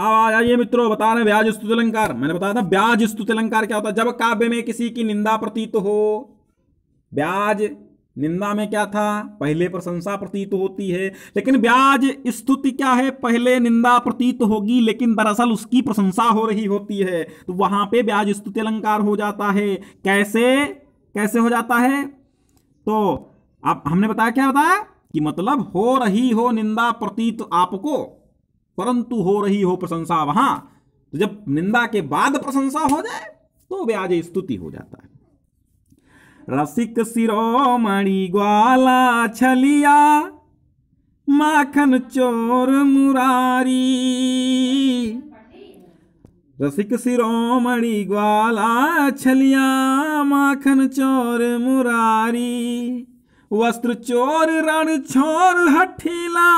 अब आ जाइए मित्रों बता रहे ब्याज स्तुति अलंकार मैंने बताया था ब्याज स्तुति अलंकार क्या होता है जब काव्य में किसी की निंदा प्रतीत हो ब्याज निंदा में क्या था पहले प्रशंसा प्रतीत होती है लेकिन ब्याज स्तुति क्या है पहले निंदा प्रतीत होगी लेकिन दरअसल उसकी प्रशंसा हो रही होती है तो वहां पे ब्याज स्तुति अलंकार हो जाता है कैसे कैसे हो जाता है तो अब हमने बताया क्या बताया कि मतलब हो रही हो निंदा प्रतीत आपको परंतु हो रही हो प्रशंसा वहां तो जब निंदा के बाद प्रशंसा हो जाए तो ब्याज स्तुति हो जाता है रसिक सिरोमणि ग्वाला छलिया माखन चोर मुरारी रसिक सिरोमणि ग्वाला छलिया माखन चोर मुरारी वस्त्र चोर रण छोर हठीला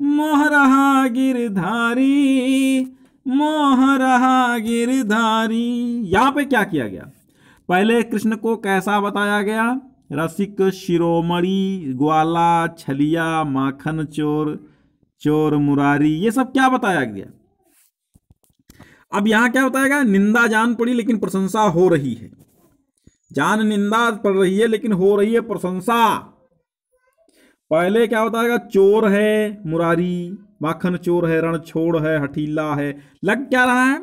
मोहरहा गिरधारी मोहरहा गिरधारी यहाँ पे क्या किया गया पहले कृष्ण को कैसा बताया गया रसिक शिरोमणि ग्वाला छलिया माखन चोर चोर मुरारी ये सब क्या बताया गया अब यहाँ क्या बताया गया निंदा जान पड़ी लेकिन प्रशंसा हो रही है जान निंदा पड़ रही है लेकिन हो रही है प्रशंसा पहले क्या होता है चोर है मुरारी माखन चोर है रण छोड़ है हठीला है लग क्या रहा है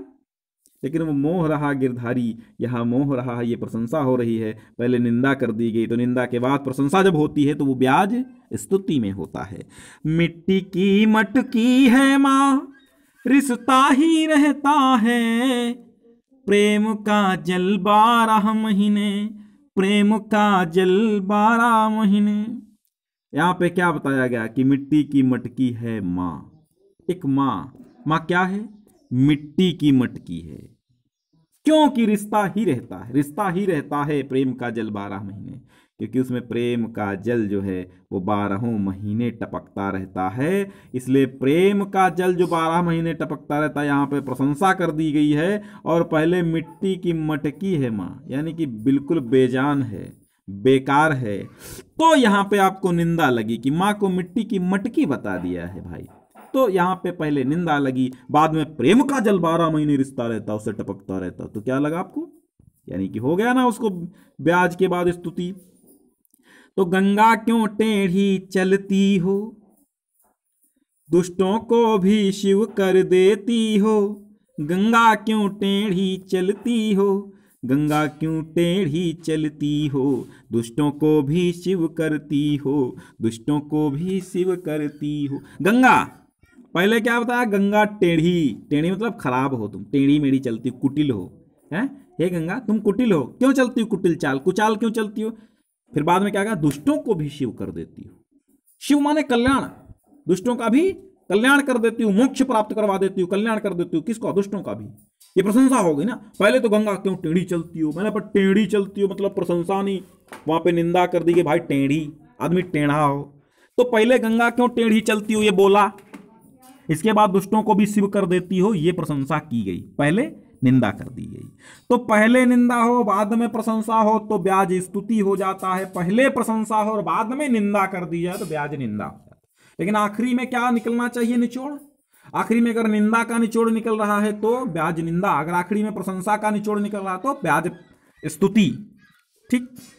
लेकिन वो मोह रहा गिरधारी यहाँ मोह रहा है ये प्रशंसा हो रही है पहले निंदा कर दी गई तो निंदा के बाद प्रशंसा जब होती है तो वो ब्याज स्तुति में होता है मिट्टी की मटकी है माँ रिश्ता ही रहता है प्रेम का जल बारह महीने प्रेम का जल बारह महीने यहाँ पे क्या बताया गया कि मिट्टी की मटकी है माँ एक माँ माँ क्या है मिट्टी की मटकी है क्योंकि रिश्ता ही रहता है रिश्ता ही रहता है प्रेम का जल बारह महीने क्योंकि उसमें प्रेम का जल जो है वो बारहों महीने टपकता रहता है इसलिए प्रेम का जल जो बारह महीने टपकता रहता है यहाँ पे प्रशंसा कर दी गई है और पहले मिट्टी की मटकी है माँ यानी कि बिल्कुल बेजान है बेकार है तो यहां पे आपको निंदा लगी कि माँ को मिट्टी की मटकी बता दिया है भाई तो यहां पे पहले निंदा लगी बाद में प्रेम का जल बारह महीने रिश्ता रहता उसे टपकता रहता तो क्या लगा आपको यानी कि हो गया ना उसको ब्याज के बाद स्तुति तो गंगा क्यों टेढ़ी चलती हो दुष्टों को भी शिव कर देती हो गंगा क्यों टेढ़ी चलती हो गंगा क्यों टेढ़ी चलती हो दुष्टों को भी शिव करती हो दुष्टों को भी शिव करती हो गंगा पहले क्या बताया गंगा टेढ़ी टेढ़ी मतलब खराब हो तुम टेढ़ी मेढ़ी चलती हो कुटिल हो है हे गंगा तुम कुटिल हो क्यों चलती हो कुटिल चाल कुचाल क्यों चलती हो फिर बाद में क्या कहा दुष्टों को भी शिव कर देती हो शिव माने कल्याण दुष्टों का भी कल्याण कर देती हूँ मोक्ष प्राप्त करवा देती हूँ कल्याण कर देती हूँ किसको दुष्टों का भी ये प्रशंसा हो गई ना पहले तो गंगा क्यों टेढ़ी चलती हो मैंने पर टेढ़ी चलती हो मतलब प्रशंसा नहीं वहां पे निंदा कर दी कि भाई टेढ़ी आदमी टेढ़ा हो तो पहले गंगा क्यों टेढ़ी चलती हो ये बोला इसके बाद दुष्टों को भी शिव कर देती हो ये प्रशंसा की गई पहले निंदा कर दी गई तो पहले निंदा हो बाद में प्रशंसा हो तो ब्याज स्तुति हो जाता है पहले प्रशंसा हो और बाद में निंदा कर दी जाए तो ब्याज निंदा हो लेकिन आखिरी में क्या निकलना चाहिए निचोड़ आखिरी में अगर निंदा का निचोड़ निकल रहा है तो ब्याज निंदा अगर आखिरी में प्रशंसा का निचोड़ निकल रहा है तो ब्याज स्तुति ठीक